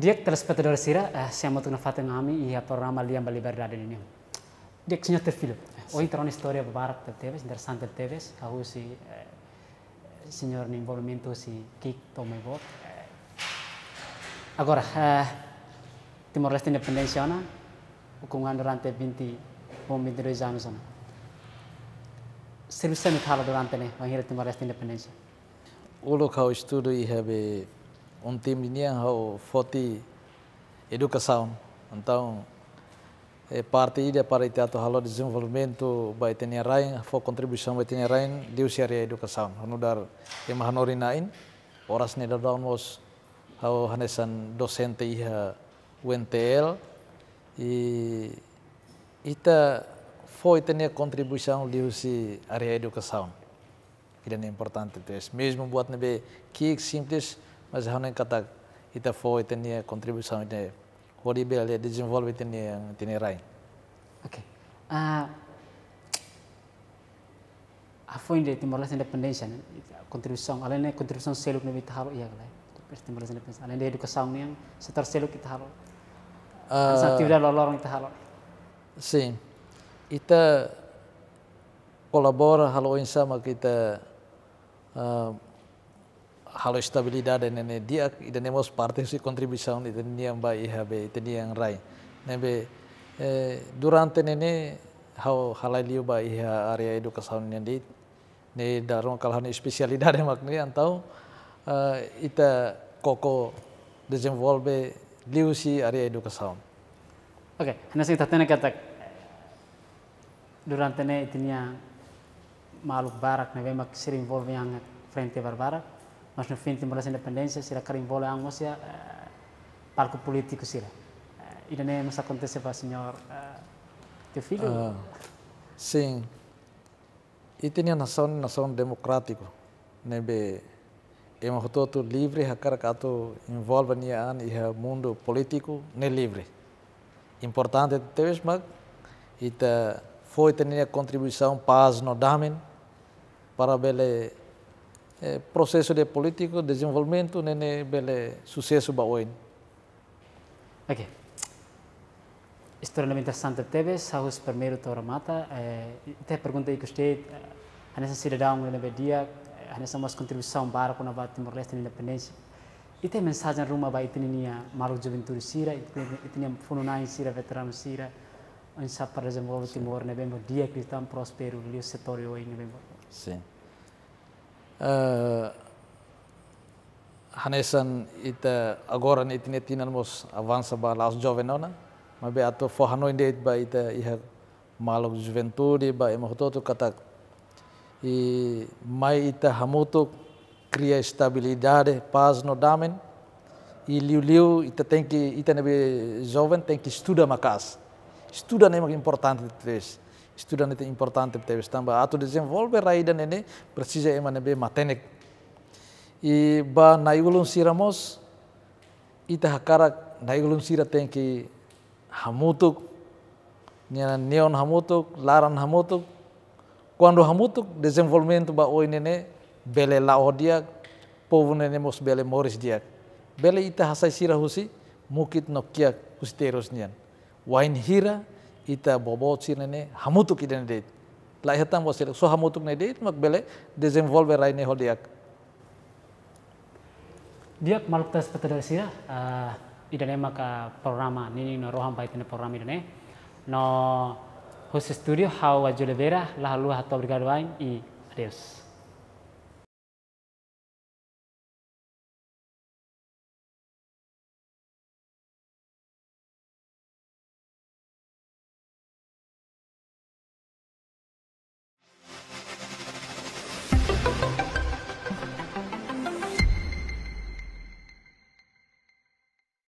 Dia telespectador sira eh, siamo tornati ngami ia programma Liam Libertà nini. Dia signor Terfilo. Yes. Ho entrato una storia Teves, interessante del Teves, a si eh, signor involvimento si kick tome boat Agora, eh, Timor Leste Independencia ona, ukungan durante 20 bom 22 anos ona. Serviço sanitário durante né, Timor Leste Independencia. ulo kau estudo e um time yang ho foti educação então é parte ida para ite ato halo desenvolvimento vai ter rain fo contribuição vai ter rain usia area educação no dar e mahanorinain oras ne dar down um was ho hanesan docente iha e UNTL e ita foi ter contribuição dius area educação que é importante mesmo buat nebe que simples mas hanya kata kita fo itu ni kontribusi ni horibel ya dijinvol itu ni yang itu rain. rai. Okay. Uh, ah, afo ini Timor Leste independensi kontribusi song alene kontribusi song seluk ni kita e halu iya kalai pers Timor Leste independensi alene dia duka song ni yang setor seluk kita halu. Uh, Satu dia lor lorong kita halu. Si, kita e kolabor halu insa ah, mak kita halo stabilitas dan el dia y tenemos parte de su contribución y tenían ba IHB RAI. Nebe be durante nene hau halaliu ba iha area edukasaun nian ya di ne darong kalhan especialidad yang makni antau ya ita eh, koko desenvolve liu si area edukasaun Oke, okay. nasi tatene katak durante ne yang maluk barak nebe mak sering involve yang frente barbarak mas no fim timor leste independência sira carimbola ango sira uh, eh, palco político sira uh, eh, ida ne mas acontece para senhor uh, eh, teu filho uh, ah, sim e tinha nação nação democrático nebe ema hoto tu livre hakar kato involve ni an iha mundo político né livre importante teves mag ita foi ter a contribuição paz no damen para bele eh, processo de político desenvolvimento nene bele sucesso baoin. Ok. História muito interessante teve, saúde primeiro tora mata. Até eh, pergunta que você, eh, a nessa cidadão na Bedia, eh, a nessa nossa contribuição para com a Timor-Leste na independência. E tem mensagem rumo para itenia Maru Juventude Sira, itenia Fununai Sira, veterano Sira, onde para desenvolver Timor, né bem, dia cristão próspero, o setorio hoje, Sim. Eh, hanesan ita agoran itin etinan mos avansa ba las jovenona be ato fo forhano inde ba ita iha malo juventude ba emhototo katak i mai ita hamoto kria estabilidade paz no damen i liu liu ita tenki ita nebe joven tenki que estuda makas estuda nem importante tres itu importante teve estamba ato desenvolver aí ini nene precisa emanebe matenek Iba ba naigulun siramos ita hakara naigulun sira ki hamutuk nyana neon hamutuk laran hamutuk quando hamutuk desenvolvimento ba oi nene bele laodia povo nene mos bele moris dia bele ita hasai sirahusi mukit nokia kusteros nian wine hira ita bobo chine ne hamutu ne deit la hetam bosil, so hamutuk ne deit mak bele desenvolve ne hodiak dia maluk tes petedersia uh, ne maka programa nini no roham pai program programa ne no khusus studio how wajulebera lahalu hatta brigadu ain i adeus